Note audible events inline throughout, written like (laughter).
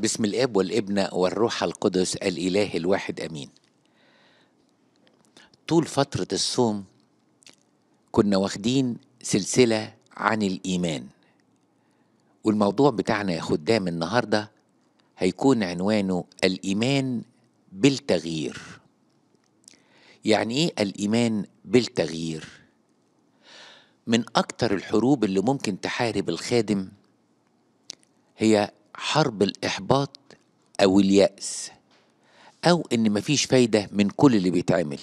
بسم الاب والابن والروح القدس الاله الواحد امين طول فتره الصوم كنا واخدين سلسله عن الايمان والموضوع بتاعنا يا خدام النهارده هيكون عنوانه الايمان بالتغيير يعني ايه الايمان بالتغيير من اكتر الحروب اللي ممكن تحارب الخادم هي حرب الإحباط أو اليأس أو إن مفيش فايدة من كل اللي بيتعمل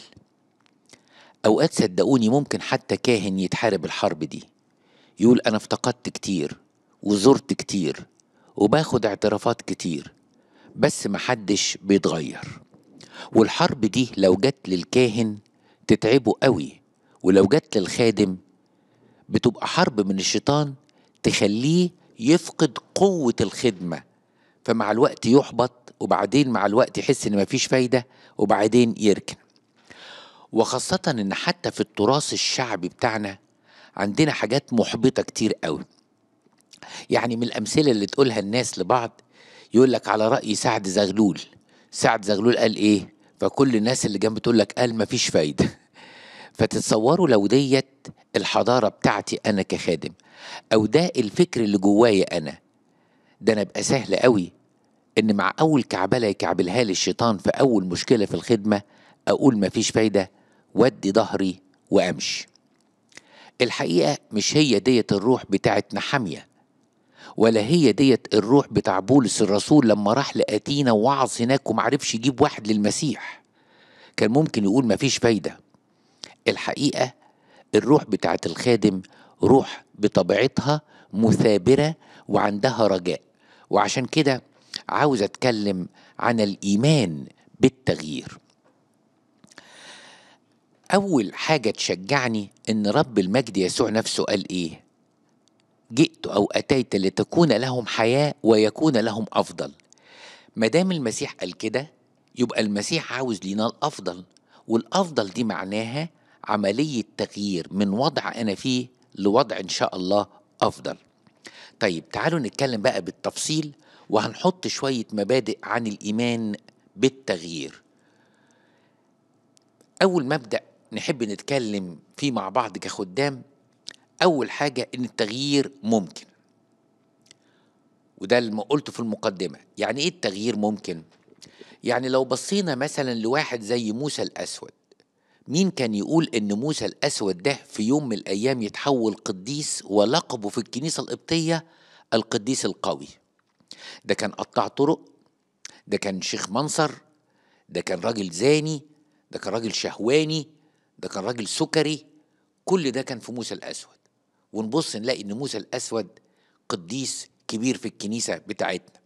أوقات صدقوني ممكن حتى كاهن يتحارب الحرب دي يقول أنا افتقدت كتير وزرت كتير وباخد اعترافات كتير بس محدش بيتغير والحرب دي لو جت للكاهن تتعبه قوي ولو جت للخادم بتبقى حرب من الشيطان تخليه يفقد قوة الخدمة فمع الوقت يحبط وبعدين مع الوقت يحس ان مفيش فايدة وبعدين يركن وخاصة ان حتى في التراث الشعبي بتاعنا عندنا حاجات محبطة كتير قوي يعني من الأمثلة اللي تقولها الناس لبعض يقول لك على رأي سعد زغلول سعد زغلول قال إيه فكل الناس اللي جنب تقول لك قال مفيش فايدة (laughs) فتتصوروا لو ديت الحضارة بتاعتي أنا كخادم او ده الفكر اللي جوايا انا ده انا ابقى سهل قوي ان مع اول كعبله يكعبلها لي الشيطان في اول مشكله في الخدمه اقول مفيش فايده وادي ظهري وامشي الحقيقه مش هي ديت الروح بتاعت نحاميه ولا هي ديت الروح بتاع بولس الرسول لما راح لاتينا وعظ هناك ومعرفش يجيب واحد للمسيح كان ممكن يقول مفيش فايده الحقيقه الروح بتاعت الخادم روح بطبيعتها مثابرة وعندها رجاء وعشان كده عاوز أتكلم عن الإيمان بالتغيير أول حاجة تشجعني إن رب المجد يسوع نفسه قال إيه جئت أو أتيت لتكون لهم حياة ويكون لهم أفضل ما دام المسيح قال كده يبقى المسيح عاوز لينا الأفضل والأفضل دي معناها عملية تغيير من وضع أنا فيه لوضع إن شاء الله أفضل طيب تعالوا نتكلم بقى بالتفصيل وهنحط شوية مبادئ عن الإيمان بالتغيير أول مبدأ نحب نتكلم فيه مع بعض كخدام أول حاجة إن التغيير ممكن وده اللي قلته في المقدمة يعني إيه التغيير ممكن؟ يعني لو بصينا مثلا لواحد زي موسى الأسود مين كان يقول ان موسى الاسود ده في يوم من الايام يتحول قديس ولقبه في الكنيسه القبطيه القديس القوي ده كان قطاع طرق ده كان شيخ منصر ده كان راجل زاني ده كان راجل شهواني ده كان راجل سكري كل ده كان في موسى الاسود ونبص نلاقي ان موسى الاسود قديس كبير في الكنيسه بتاعتنا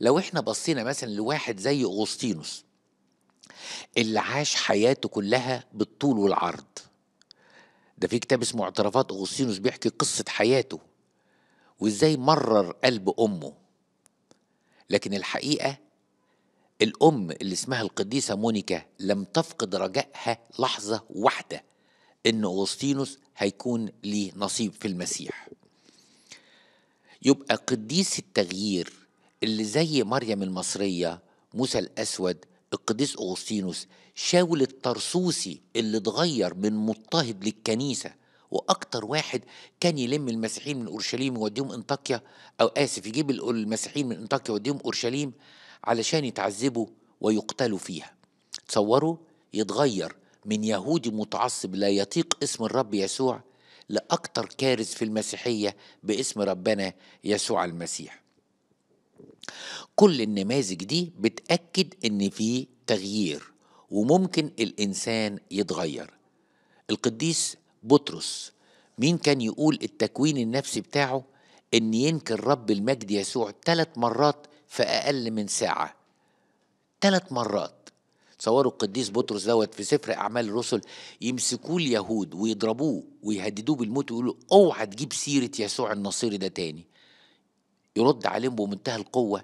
لو احنا بصينا مثلا لواحد زي اغسطينوس اللي عاش حياته كلها بالطول والعرض ده في كتاب اسمه اعترافات اغسطينوس بيحكي قصه حياته وازاي مرر قلب امه لكن الحقيقه الام اللي اسمها القديسه مونيكا لم تفقد رجائها لحظه واحده ان اغسطينوس هيكون ليه نصيب في المسيح يبقى قديس التغيير اللي زي مريم المصريه موسى الاسود القديس أغسطينوس شاول الطرسوسي اللي اتغير من مضطهد للكنيسة واكتر واحد كان يلم المسيحيين من اورشليم ويوديهم انطاكيا او اسف يجيب المسيحيين من انطاكيا ويوديهم اورشليم علشان يتعذبوا ويقتلوا فيها تصوروا يتغير من يهودي متعصب لا يطيق اسم الرب يسوع لاكتر كارث في المسيحيه باسم ربنا يسوع المسيح كل النماذج دي بتأكد إن في تغيير وممكن الإنسان يتغير القديس بطرس مين كان يقول التكوين النفسي بتاعه إن ينكر رب المجد يسوع ثلاث مرات في أقل من ساعة ثلاث مرات تصوروا القديس بطرس دوت في سفر اعمال الرسل يمسكوه اليهود ويضربوه ويهددوه بالموت ويقولوا اوعى تجيب سيره يسوع النصيري ده تاني يرد عليهم بمنتهى القوة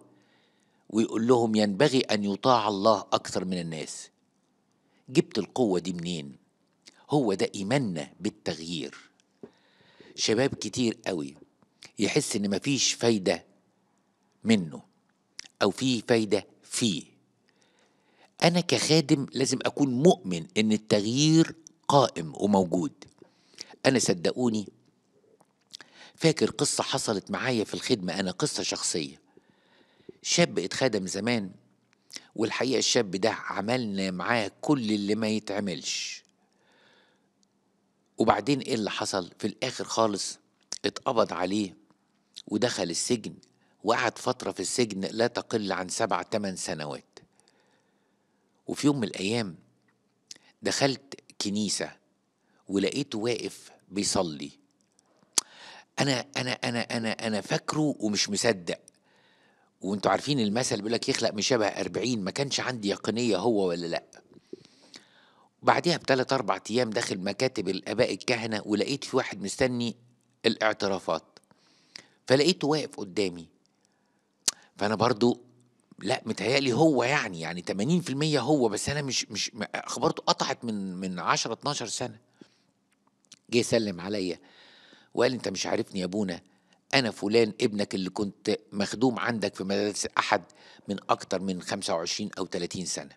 ويقول لهم ينبغي أن يطاع الله أكثر من الناس جبت القوة دي منين؟ هو ده إيماننا بالتغيير شباب كتير قوي يحس إن مفيش فايدة منه أو في فايدة فيه أنا كخادم لازم أكون مؤمن إن التغيير قائم وموجود أنا صدقوني فاكر قصة حصلت معايا في الخدمة أنا قصة شخصية شاب اتخدم زمان والحقيقة الشاب ده عملنا معاه كل اللي ما يتعملش وبعدين ايه اللي حصل في الآخر خالص اتقبض عليه ودخل السجن وقعد فترة في السجن لا تقل عن سبع تمن سنوات وفي يوم من الأيام دخلت كنيسة ولقيته واقف بيصلي انا انا انا انا انا فاكره ومش مصدق وانتوا عارفين المثل بيقول لك يخلق من شبه 40 ما كانش عندي يقينيه هو ولا لا بعدها بثلاث اربع ايام داخل مكاتب الاباء الكهنه ولقيت في واحد مستني الاعترافات فلقيته واقف قدامي فانا برضو لا متهيألي هو يعني يعني 80% هو بس انا مش مش اخبارته قطعت من من 10 12 سنه جه يسلم عليا وقال انت مش عارفني يا ابونا انا فلان ابنك اللي كنت مخدوم عندك في مدرسه احد من اكتر من 25 او 30 سنه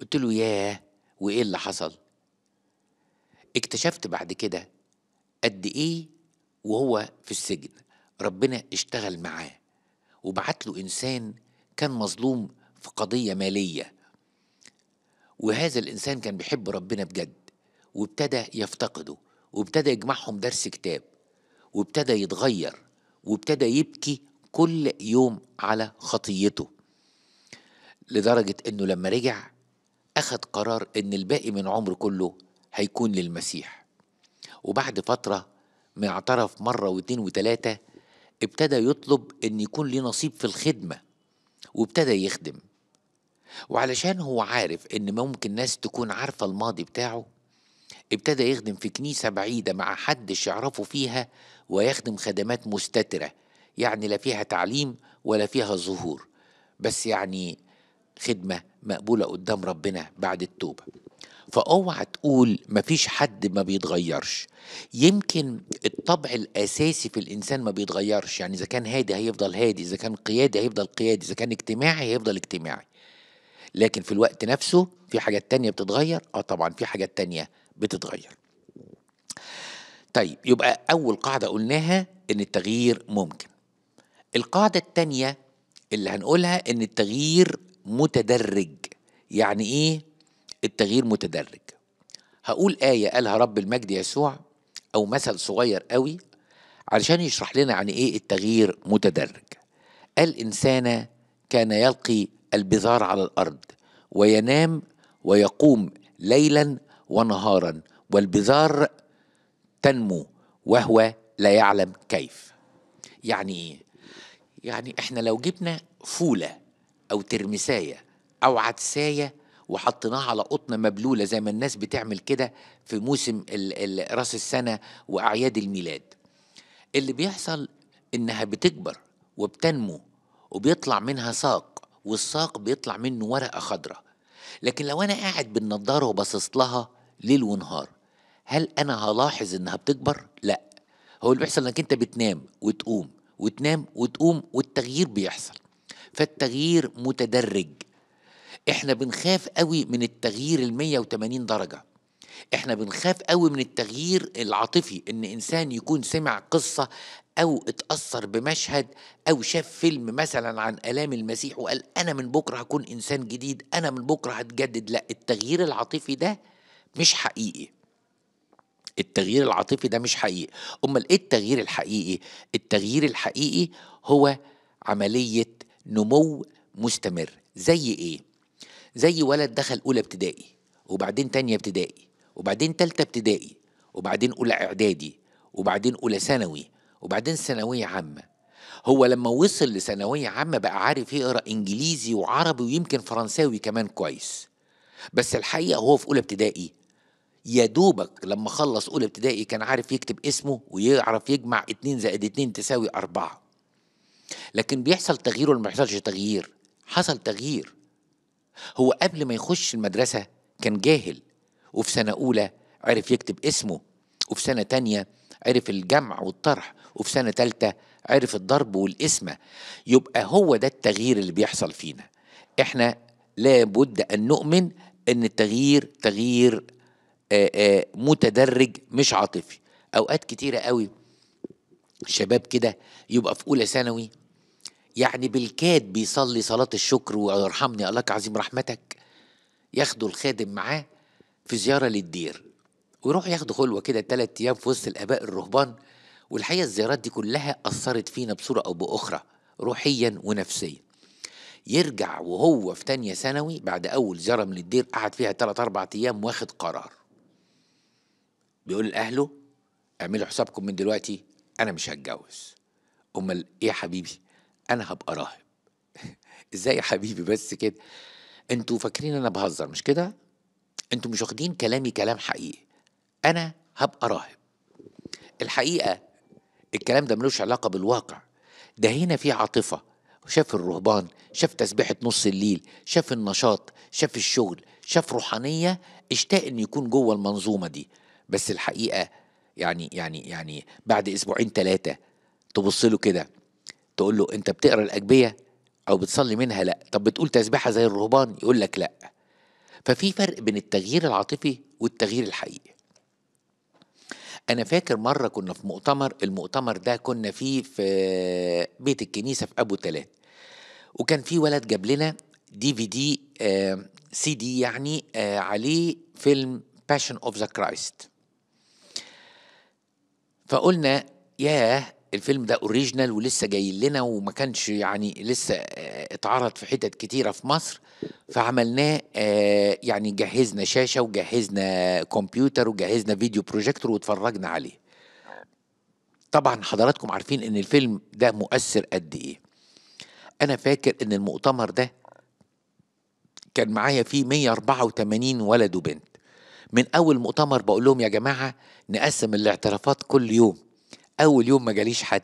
قلت له ياه وايه اللي حصل اكتشفت بعد كده قد ايه وهو في السجن ربنا اشتغل معاه وبعت له انسان كان مظلوم في قضيه ماليه وهذا الانسان كان بيحب ربنا بجد وابتدى يفتقده وابتدى يجمعهم درس كتاب وابتدى يتغير وابتدى يبكي كل يوم على خطيته لدرجة انه لما رجع اخد قرار ان الباقي من عمره كله هيكون للمسيح وبعد فترة ما اعترف مرة واتنين وتلاتة ابتدى يطلب ان يكون ليه نصيب في الخدمة وابتدى يخدم وعلشان هو عارف ان ممكن ناس تكون عارفة الماضي بتاعه ابتدى يخدم في كنيسة بعيدة مع حدش يعرفه فيها ويخدم خدمات مستترة يعني لا فيها تعليم ولا فيها ظهور بس يعني خدمة مقبولة قدام ربنا بعد التوبة فاوعى تقول مفيش حد ما بيتغيرش يمكن الطبع الاساسي في الانسان ما بيتغيرش يعني اذا كان هادي هيفضل هادي اذا كان قيادي هيفضل قيادي اذا كان اجتماعي هيفضل اجتماعي لكن في الوقت نفسه في حاجات تانية بتتغير اه طبعا في حاجات تانية بتتغير طيب يبقى أول قاعدة قلناها إن التغيير ممكن القاعدة التانية اللي هنقولها إن التغيير متدرج يعني إيه التغيير متدرج هقول آية قالها رب المجد يسوع أو مثل صغير قوي علشان يشرح لنا عن يعني إيه التغيير متدرج قال إنسانة كان يلقي البذار على الأرض وينام ويقوم ليلا ونهارا والبذار تنمو وهو لا يعلم كيف يعني ايه يعني احنا لو جبنا فوله او ترمسايه او عدسايه وحطيناها على قطن مبلوله زي ما الناس بتعمل كده في موسم راس السنه واعياد الميلاد اللي بيحصل انها بتكبر وبتنمو وبيطلع منها ساق والساق بيطلع منه ورقه خضراء لكن لو انا قاعد بالنضاره وباصص لها ليل ونهار هل انا هلاحظ انها بتكبر لا هو اللي بيحصل انك انت بتنام وتقوم وتنام وتقوم والتغيير بيحصل فالتغيير متدرج احنا بنخاف قوي من التغيير ال 180 درجه احنا بنخاف قوي من التغيير العاطفي ان انسان يكون سمع قصه او اتاثر بمشهد او شاف فيلم مثلا عن الام المسيح وقال انا من بكره هكون انسان جديد انا من بكره هتجدد لا التغيير العاطفي ده مش حقيقي التغيير العاطفي ده مش حقيقي امال ايه التغيير الحقيقي التغيير الحقيقي هو عمليه نمو مستمر زي ايه زي ولد دخل اولى ابتدائي وبعدين تانية ابتدائي وبعدين تالتة ابتدائي وبعدين اولى اعدادي وبعدين اولى ثانوي وبعدين ثانويه عامه هو لما وصل لثانويه عامه بقى عارف يقرا انجليزي وعربي ويمكن فرنساوي كمان كويس بس الحقيقه هو في اولى ابتدائي يا دوبك لما خلص اولى ابتدائي كان عارف يكتب اسمه ويعرف يجمع 2 زائد 2 تساوي 4 لكن بيحصل تغيير ولا ما بيحصلش تغيير حصل تغيير هو قبل ما يخش المدرسه كان جاهل وفي سنه اولى عرف يكتب اسمه وفي سنه تانية عرف الجمع والطرح وفي سنه ثالثه عرف الضرب والقسمه يبقى هو ده التغيير اللي بيحصل فينا احنا لابد ان نؤمن ان التغيير تغيير آه، آه، متدرج مش عاطفي اوقات كتيره قوي شباب كده يبقى في اولى ثانوي يعني بالكاد بيصلي صلاه الشكر ويرحمني الله عظيم رحمتك ياخدوا الخادم معاه في زياره للدير ويروحوا ياخدوا خلوه كده ثلاث ايام في وسط الاباء الرهبان والحقيقه الزيارات دي كلها اثرت فينا بصوره او باخرى روحيا ونفسيا يرجع وهو في تانية ثانوي بعد أول زيارة من الدير قعد فيها ثلاث أربع أيام واخد قرار بيقول لأهله اعملوا حسابكم من دلوقتي أنا مش هتجوز أمال إيه يا حبيبي أنا هبقى راهب (laughs) إزاي يا حبيبي بس كده أنتوا فاكرين أنا بهزر مش كده أنتوا مش واخدين كلامي كلام حقيقي أنا هبقى راهب الحقيقة الكلام ده ملوش علاقة بالواقع ده هنا في عاطفة شاف الرهبان شاف تسبيحة نص الليل شاف النشاط شاف الشغل شاف روحانية اشتاق انه يكون جوه المنظومة دي بس الحقيقه يعني يعني يعني بعد اسبوعين ثلاثه تبص له كده تقول له انت بتقرا الاجبيه او بتصلي منها لا طب بتقول تسبيحه زي الرهبان يقول لك لا ففي فرق بين التغيير العاطفي والتغيير الحقيقي انا فاكر مره كنا في مؤتمر المؤتمر ده كنا فيه في بيت الكنيسه في ابو تلات وكان في ولد جاب لنا دي في دي سي دي يعني آه، عليه فيلم باشن اوف ذا كرايست فقلنا ياه الفيلم ده اوريجينال ولسه جاي لنا وما كانش يعني لسه آه، اتعرض في حتت كتيره في مصر فعملناه آه، يعني جهزنا شاشه وجهزنا كمبيوتر وجهزنا فيديو بروجيكتور واتفرجنا عليه طبعا حضراتكم عارفين ان الفيلم ده مؤثر قد ايه انا فاكر ان المؤتمر ده كان معايا فيه 184 ولد وبنت من أول مؤتمر بقول لهم يا جماعة نقسم الاعترافات كل يوم أول يوم ما جاليش حد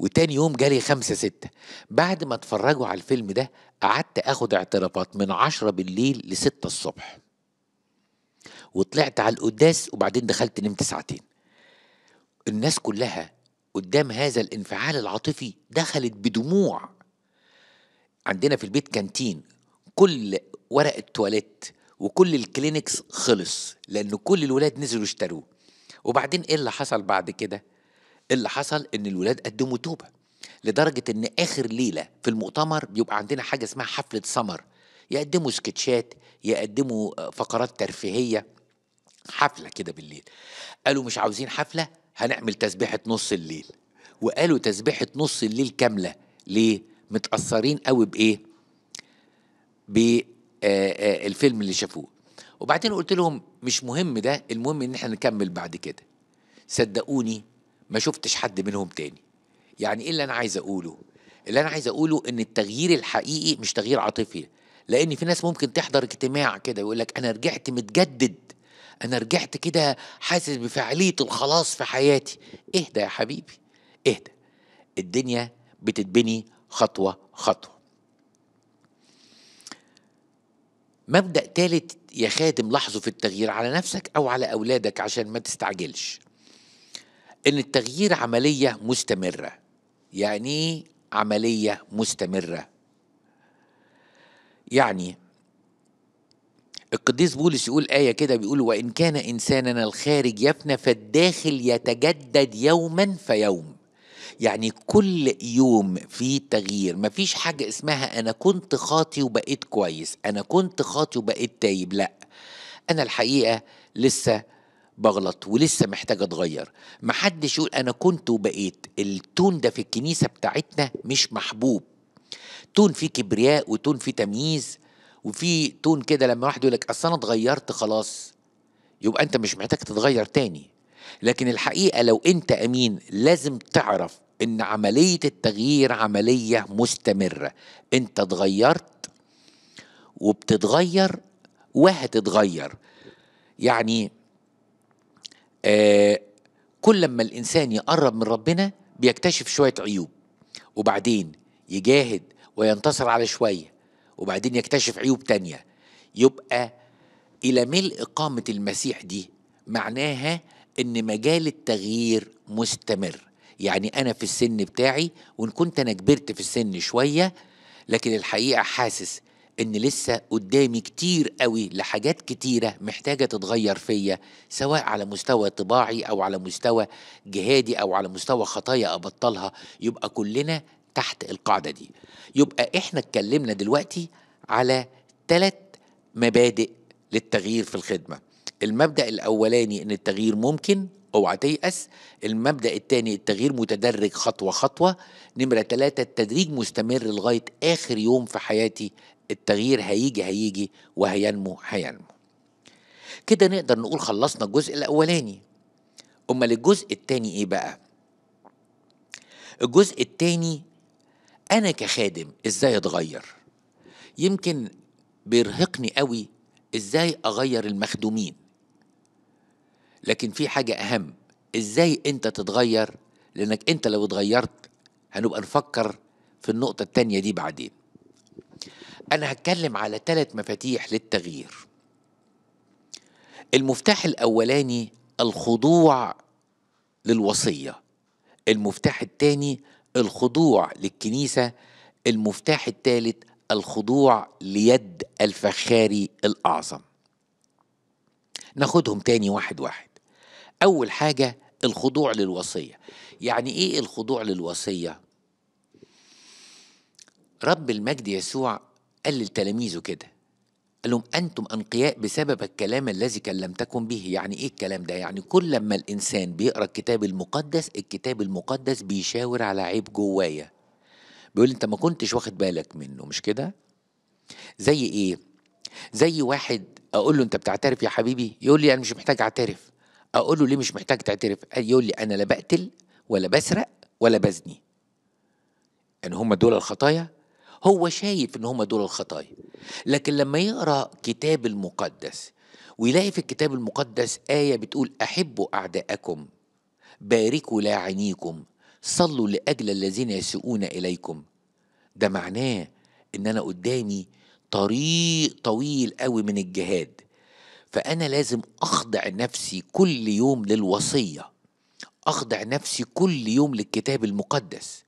وتاني يوم جالي خمسة ستة بعد ما اتفرجوا على الفيلم ده قعدت اخد اعترافات من عشرة بالليل لستة الصبح وطلعت على القداس وبعدين دخلت نمت ساعتين الناس كلها قدام هذا الانفعال العاطفي دخلت بدموع عندنا في البيت كانتين كل ورقة تواليت وكل الكلينكس خلص لأن كل الولاد نزلوا اشتروه وبعدين إيه اللي حصل بعد كده؟ اللي حصل إن الولاد قدموا توبة لدرجة إن آخر ليلة في المؤتمر بيبقى عندنا حاجة اسمها حفلة سمر يقدموا سكتشات يقدموا آه، فقرات ترفيهية حفلة كده بالليل قالوا مش عاوزين حفلة هنعمل تسبيحة نص الليل وقالوا تسبيحة نص الليل كاملة ليه؟ متأثرين قوي بإيه؟ آه، آه، الفيلم اللي شافوه وبعدين قلت لهم مش مهم ده المهم ان احنا نكمل بعد كده صدقوني ما شفتش حد منهم تاني يعني ايه اللي انا عايز اقوله اللي انا عايز اقوله ان التغيير الحقيقي مش تغيير عاطفي لان في ناس ممكن تحضر اجتماع كده ويقول لك انا رجعت متجدد انا رجعت كده حاسس بفعاليه الخلاص في حياتي اهدى يا حبيبي اهدى الدنيا بتتبني خطوه خطوه مبدأ ثالث يا خادم لاحظه في التغيير على نفسك أو على أولادك عشان ما تستعجلش إن التغيير عملية مستمرة يعني عملية مستمرة يعني القديس بولس يقول آية كده بيقول وإن كان إنساننا الخارج يفنى فالداخل يتجدد يوما فيوم يعني كل يوم في تغيير مفيش حاجة اسمها أنا كنت خاطي وبقيت كويس أنا كنت خاطي وبقيت تايب لأ أنا الحقيقة لسه بغلط ولسه محتاج اتغير محدش يقول انا كنت وبقيت التون ده في الكنيسه بتاعتنا مش محبوب تون فيه كبرياء وتون فيه تمييز وفي تون كده لما واحد يقول لك اصل انا اتغيرت خلاص يبقى انت مش محتاج تتغير تاني لكن الحقيقه لو انت امين لازم تعرف ان عمليه التغيير عمليه مستمره انت اتغيرت وبتتغير وهتتغير يعني آه كل ما الانسان يقرب من ربنا بيكتشف شويه عيوب وبعدين يجاهد وينتصر على شويه وبعدين يكتشف عيوب تانيه يبقى الى ملء قامه المسيح دي معناها ان مجال التغيير مستمر يعني أنا في السن بتاعي وإن كنت أنا كبرت في السن شوية لكن الحقيقة حاسس إن لسه قدامي كتير قوي لحاجات كتيرة محتاجة تتغير فيا سواء على مستوى طباعي أو على مستوى جهادي أو على مستوى خطايا أبطلها يبقى كلنا تحت القاعدة دي يبقى إحنا اتكلمنا دلوقتي على ثلاث مبادئ للتغيير في الخدمة المبدأ الأولاني إن التغيير ممكن اوعى تيأس المبدأ الثاني التغيير متدرج خطوة خطوة نمرة ثلاثة التدريج مستمر لغاية آخر يوم في حياتي التغيير هيجي هيجي وهينمو هينمو كده نقدر نقول خلصنا الجزء الأولاني أمال الجزء التاني إيه بقى؟ الجزء التاني أنا كخادم إزاي أتغير؟ يمكن بيرهقني قوي إزاي أغير المخدومين لكن في حاجة أهم إزاي أنت تتغير لأنك أنت لو اتغيرت هنبقى نفكر في النقطة التانية دي بعدين أنا هتكلم على ثلاث مفاتيح للتغيير المفتاح الأولاني الخضوع للوصية المفتاح الثاني الخضوع للكنيسة المفتاح الثالث الخضوع ليد الفخاري الأعظم ناخدهم تاني واحد واحد أول حاجة الخضوع للوصية يعني إيه الخضوع للوصية؟ رب المجد يسوع قال لتلاميذه كده قال لهم أنتم أنقياء بسبب الكلام الذي كلمتكم به يعني إيه الكلام ده؟ يعني كل لما الإنسان بيقرأ الكتاب المقدس الكتاب المقدس بيشاور على عيب جوايا بيقول أنت ما كنتش واخد بالك منه مش كده؟ زي إيه؟ زي واحد اقول له انت بتعترف يا حبيبي يقول لي انا مش محتاج اعترف اقول له ليه مش محتاج تعترف يقول لي انا لا بقتل ولا بسرق ولا بزني ان يعني هم دول الخطايا هو شايف ان هم دول الخطايا لكن لما يقرا كتاب المقدس ويلاقي في الكتاب المقدس ايه بتقول احبوا اعداءكم باركوا لاعنيكم صلوا لاجل الذين يسيئون اليكم ده معناه ان انا قدامي طريق طويل قوي من الجهاد فأنا لازم أخضع نفسي كل يوم للوصية أخضع نفسي كل يوم للكتاب المقدس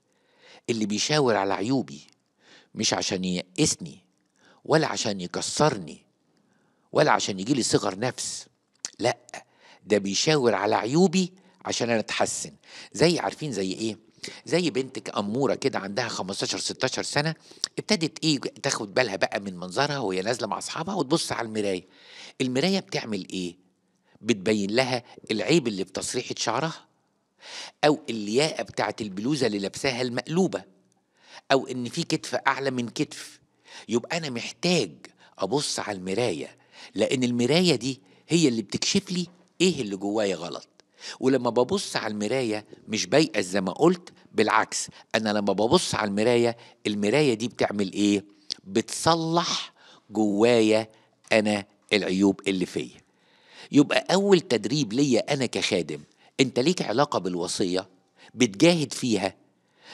اللي بيشاور على عيوبي مش عشان ييأسني ولا عشان يكسرني ولا عشان يجيلي صغر نفس لأ ده بيشاور على عيوبي عشان أنا أتحسن زي عارفين زي إيه؟ زي بنتك اموره كده عندها 15 16 سنه ابتدت ايه تاخد بالها بقى من منظرها وهي نازله مع اصحابها وتبص على المرايه المرايه بتعمل ايه بتبين لها العيب اللي في تسريحه شعرها او الياقه بتاعه البلوزه اللي لابساها المقلوبه او ان في كتف اعلى من كتف يبقى انا محتاج ابص على المرايه لان المرايه دي هي اللي بتكشف لي ايه اللي جوايا غلط ولما ببص على المراية مش بيأس زي ما قلت بالعكس أنا لما ببص على المراية المراية دي بتعمل إيه؟ بتصلح جوايا أنا العيوب اللي فيا يبقى أول تدريب ليا أنا كخادم أنت ليك علاقة بالوصية بتجاهد فيها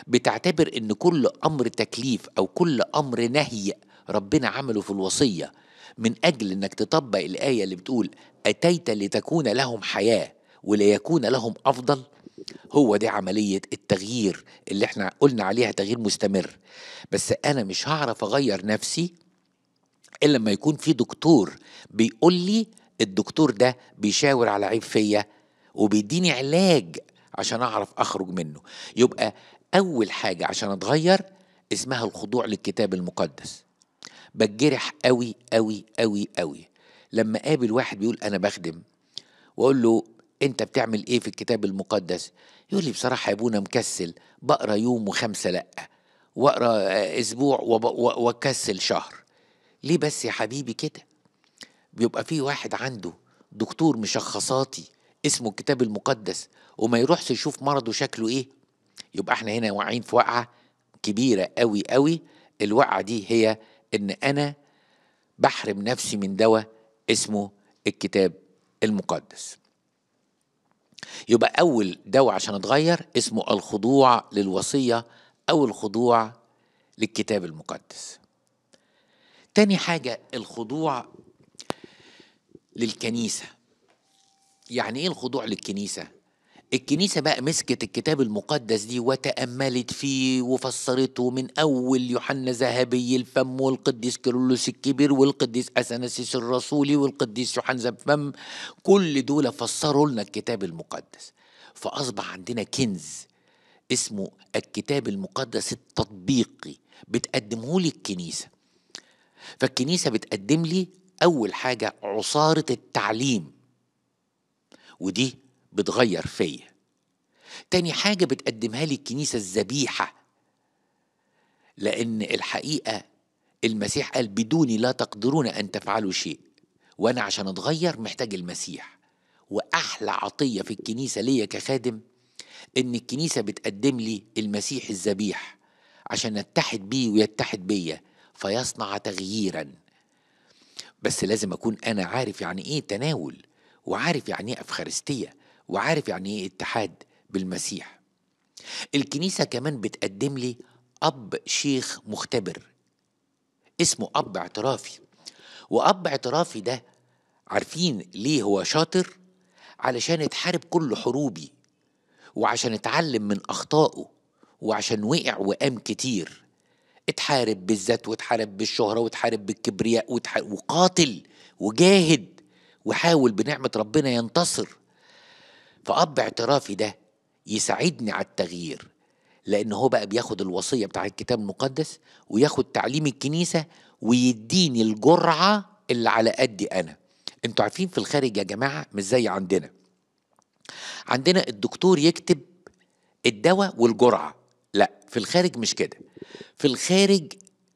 بتعتبر ان كل امر تكليف او كل امر نهي ربنا عمله في الوصيه من اجل انك تطبق الايه اللي بتقول اتيت لتكون لهم حياه وليكون لهم افضل هو دي عملية التغيير اللي احنا قلنا عليها تغيير مستمر بس انا مش هعرف اغير نفسي الا لما يكون في دكتور بيقول لي الدكتور ده بيشاور على عيب فيا وبيديني علاج عشان اعرف اخرج منه يبقى اول حاجة عشان اتغير اسمها الخضوع للكتاب المقدس بتجرح قوي قوي قوي قوي لما قابل واحد بيقول انا بخدم واقول له انت بتعمل ايه في الكتاب المقدس يقول لي بصراحه يا ابونا مكسل بقرا يوم وخمسه لا واقرا اسبوع واكسل شهر ليه بس يا حبيبي كده بيبقى في واحد عنده دكتور مشخصاتي اسمه الكتاب المقدس وما يروحش يشوف مرضه شكله ايه يبقى احنا هنا واقعين في وقعه كبيره قوي قوي الوقعه دي هي ان انا بحرم نفسي من دواء اسمه الكتاب المقدس يبقى أول دواء عشان أتغير اسمه الخضوع للوصية أو الخضوع للكتاب المقدس تاني حاجة الخضوع للكنيسة يعني إيه الخضوع للكنيسة؟ الكنيسة بقى مسكت الكتاب المقدس دي وتأملت فيه وفسرته من أول يوحنا ذهبي الفم والقديس كيرلس الكبير والقديس أثناسيس الرسولي والقديس يوحنا ذا الفم كل دول فسروا لنا الكتاب المقدس فأصبح عندنا كنز اسمه الكتاب المقدس التطبيقي بتقدمه لي الكنيسة فالكنيسة بتقدم لي أول حاجة عصارة التعليم ودي بتغير فيا تاني حاجة بتقدمها لي الكنيسة الذبيحة لأن الحقيقة المسيح قال بدوني لا تقدرون أن تفعلوا شيء وأنا عشان أتغير محتاج المسيح وأحلى عطية في الكنيسة ليا كخادم إن الكنيسة بتقدم لي المسيح الذبيح عشان أتحد بيه ويتحد بيا فيصنع تغييرا بس لازم أكون أنا عارف يعني إيه تناول وعارف يعني إيه أفخارستية وعارف يعني ايه اتحاد بالمسيح الكنيسة كمان بتقدم لي أب شيخ مختبر اسمه أب اعترافي وأب اعترافي ده عارفين ليه هو شاطر علشان اتحارب كل حروبي وعشان اتعلم من أخطائه وعشان وقع وقام كتير اتحارب بالذات واتحارب بالشهرة واتحارب بالكبرياء وقاتل وجاهد وحاول بنعمة ربنا ينتصر فأب اعترافي ده يساعدني على التغيير لأن هو بقى بياخد الوصية بتاع الكتاب المقدس وياخد تعليم الكنيسة ويديني الجرعة اللي على قدي أنا انتوا عارفين في الخارج يا جماعة مش زي عندنا عندنا الدكتور يكتب الدواء والجرعة لا في الخارج مش كده في الخارج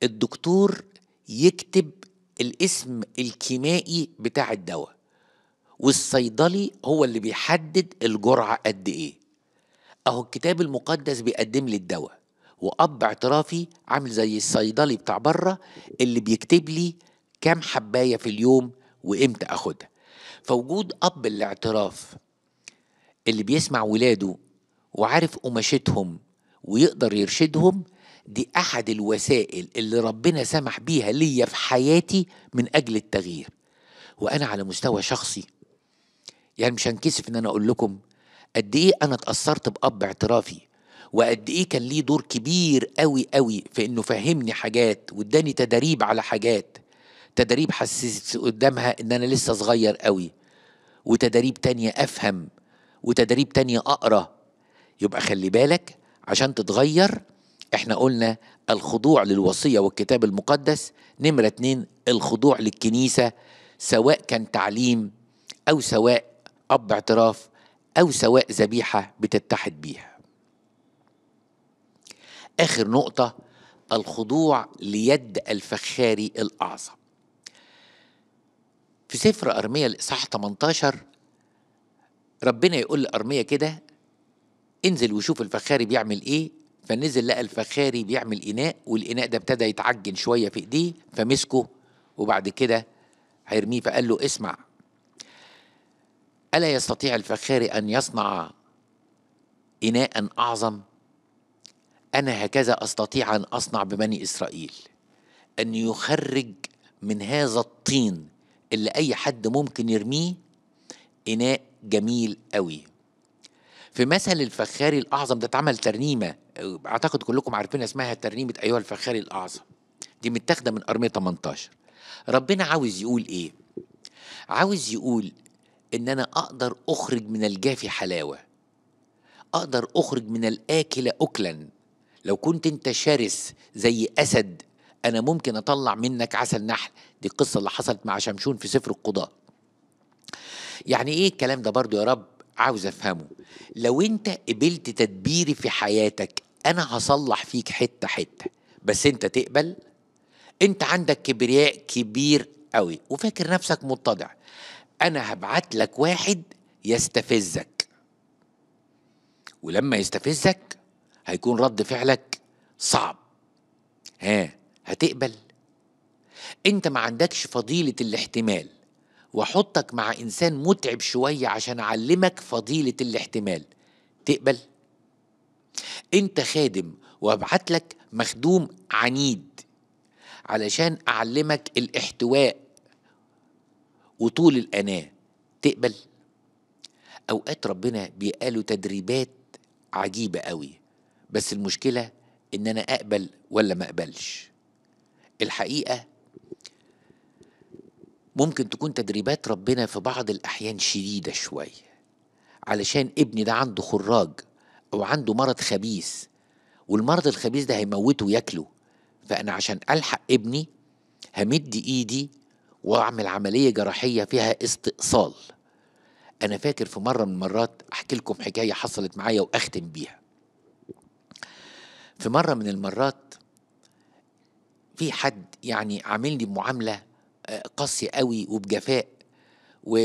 الدكتور يكتب الاسم الكيمائي بتاع الدواء والصيدلي هو اللي بيحدد الجرعة قد إيه أهو الكتاب المقدس بيقدم لي الدواء وأب اعترافي عامل زي الصيدلي بتاع بره اللي بيكتب لي كام حباية في اليوم وإمتى أخدها فوجود أب الاعتراف اللي بيسمع ولاده وعارف قماشتهم ويقدر يرشدهم دي أحد الوسائل اللي ربنا سمح بيها ليا في حياتي من أجل التغيير وأنا على مستوى شخصي يعني مش هنكسف ان انا اقول لكم قد ايه انا اتاثرت باب اعترافي وقد ايه كان ليه دور كبير قوي قوي في انه فهمني حاجات واداني تدريب على حاجات تدريب حسست قدامها ان انا لسه صغير قوي وتدريب تانية افهم وتدريب تانية اقرا يبقى خلي بالك عشان تتغير احنا قلنا الخضوع للوصية والكتاب المقدس نمرة اتنين الخضوع للكنيسة سواء كان تعليم او سواء أب اعتراف أو سواء ذبيحة بتتحد بيها آخر نقطة الخضوع ليد الفخاري الأعظم في سفر أرمية الإصحاح 18 ربنا يقول لأرمية كده انزل وشوف الفخاري بيعمل ايه فنزل لقى الفخاري بيعمل إناء والإناء ده ابتدى يتعجن شوية في إيديه فمسكه وبعد كده هيرميه فقال له اسمع ألا يستطيع الفخاري أن يصنع إناء أعظم أنا هكذا أستطيع أن أصنع ببني إسرائيل أن يخرج من هذا الطين اللي أي حد ممكن يرميه إناء جميل قوي في مثل الفخاري الأعظم ده اتعمل ترنيمة أعتقد كلكم عارفين اسمها ترنيمة أيها الفخاري الأعظم دي متاخدة من أرمية 18 ربنا عاوز يقول إيه؟ عاوز يقول ان انا اقدر اخرج من الجافي حلاوه اقدر اخرج من الاكل اكلا لو كنت انت شرس زي اسد انا ممكن اطلع منك عسل نحل دي القصه اللي حصلت مع شمشون في سفر القضاه يعني ايه الكلام ده برضو يا رب عاوز افهمه لو انت قبلت تدبيري في حياتك انا هصلح فيك حته حته بس انت تقبل انت عندك كبرياء كبير قوي وفاكر نفسك متضع انا هبعت لك واحد يستفزك ولما يستفزك هيكون رد فعلك صعب ها هتقبل انت ما عندكش فضيلة الاحتمال واحطك مع انسان متعب شوية عشان اعلمك فضيلة الاحتمال تقبل انت خادم وابعت لك مخدوم عنيد علشان اعلمك الاحتواء وطول الأناة تقبل أوقات ربنا بيقالوا تدريبات عجيبة قوي بس المشكلة إن أنا أقبل ولا ما أقبلش الحقيقة ممكن تكون تدريبات ربنا في بعض الأحيان شديدة شوية علشان ابني ده عنده خراج أو عنده مرض خبيث والمرض الخبيث ده هيموته وياكله فأنا عشان ألحق ابني همد إيدي واعمل عمليه جراحيه فيها استئصال انا فاكر في مره من المرات احكي لكم حكايه حصلت معايا واختم بيها في مره من المرات في حد يعني عاملني معامله آه، قاسيه قوي وبجفاء و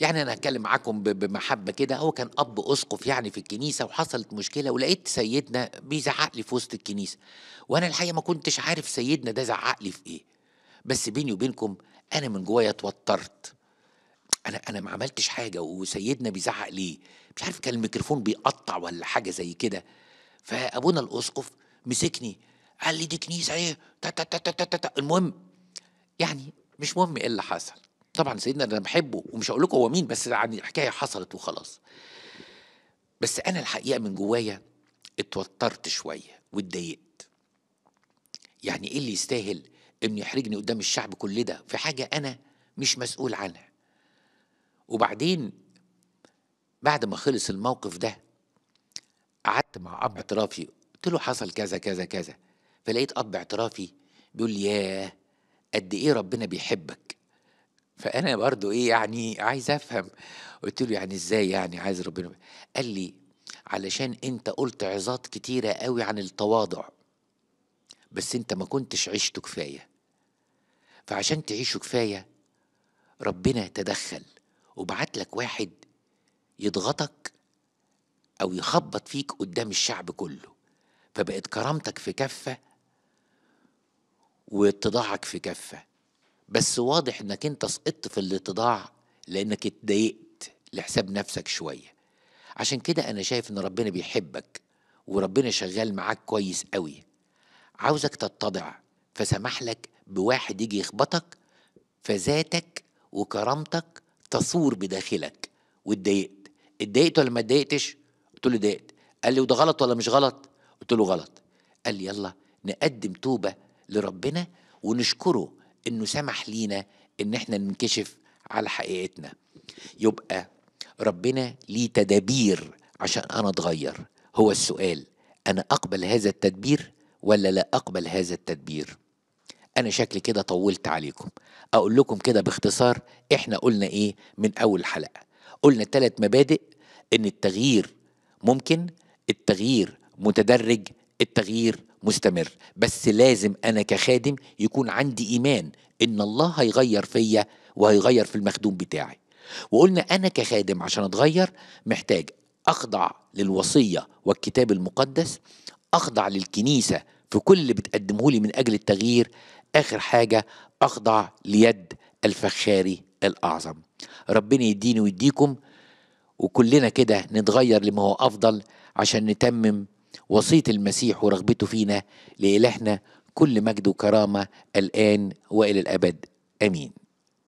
يعني انا هتكلم معاكم بمحبه كده هو كان اب اسقف يعني في الكنيسه وحصلت مشكله ولقيت سيدنا بيزعق لي في وسط الكنيسه وانا الحقيقه ما كنتش عارف سيدنا ده زعق لي في ايه بس بيني وبينكم انا من جوايا اتوترت انا انا ما عملتش حاجه وسيدنا بيزعق ليه مش عارف كان الميكروفون بيقطع ولا حاجه زي كده فابونا الاسقف مسكني قال لي دي كنيسه ايه تا تا تا تا تا تا. المهم يعني مش مهم ايه اللي حصل طبعا سيدنا انا بحبه ومش هقول لكم هو مين بس يعني الحكايه حصلت وخلاص بس انا الحقيقه من جوايا اتوترت شويه واتضايقت يعني ايه اللي يستاهل انه يحرجني قدام الشعب كل ده في حاجة أنا مش مسؤول عنها وبعدين بعد ما خلص الموقف ده قعدت مع أب اعترافي قلت له حصل كذا كذا كذا فلقيت أب اعترافي بيقول لي ياه قد إيه ربنا بيحبك فأنا برضو إيه يعني عايز أفهم قلت له يعني إزاي يعني عايز ربنا قال لي علشان أنت قلت عظات كتيرة قوي عن التواضع بس أنت ما كنتش عشته كفاية فعشان تعيشوا كفاية ربنا تدخل وبعت لك واحد يضغطك أو يخبط فيك قدام الشعب كله فبقت كرامتك في كفة واتضاعك في كفة بس واضح انك انت سقطت في الاتضاع لانك اتضايقت لحساب نفسك شوية عشان كده انا شايف ان ربنا بيحبك وربنا شغال معاك كويس قوي عاوزك تتضع فسمح لك بواحد يجي يخبطك فذاتك وكرامتك تصور بداخلك واتضايقت اتضايقت ولا ما اتضايقتش قلت له اتضايقت قال لي وده غلط ولا مش غلط قلت له غلط قال لي يلا نقدم توبه لربنا ونشكره انه سمح لينا ان احنا ننكشف على حقيقتنا يبقى ربنا ليه تدابير عشان انا اتغير هو السؤال انا اقبل هذا التدبير ولا لا اقبل هذا التدبير انا شكلي كده طولت عليكم اقول لكم كده باختصار احنا قلنا ايه من اول حلقه قلنا ثلاث مبادئ ان التغيير ممكن التغيير متدرج التغيير مستمر بس لازم انا كخادم يكون عندي ايمان ان الله هيغير فيا وهيغير في المخدوم بتاعي وقلنا انا كخادم عشان اتغير محتاج اخضع للوصيه والكتاب المقدس اخضع للكنيسه في كل اللي بتقدمه لي من اجل التغيير اخر حاجه اخضع ليد الفخاري الاعظم ربنا يديني ويديكم وكلنا كده نتغير لما هو افضل عشان نتمم وصيه المسيح ورغبته فينا لالهنا كل مجد وكرامه الان والى الابد امين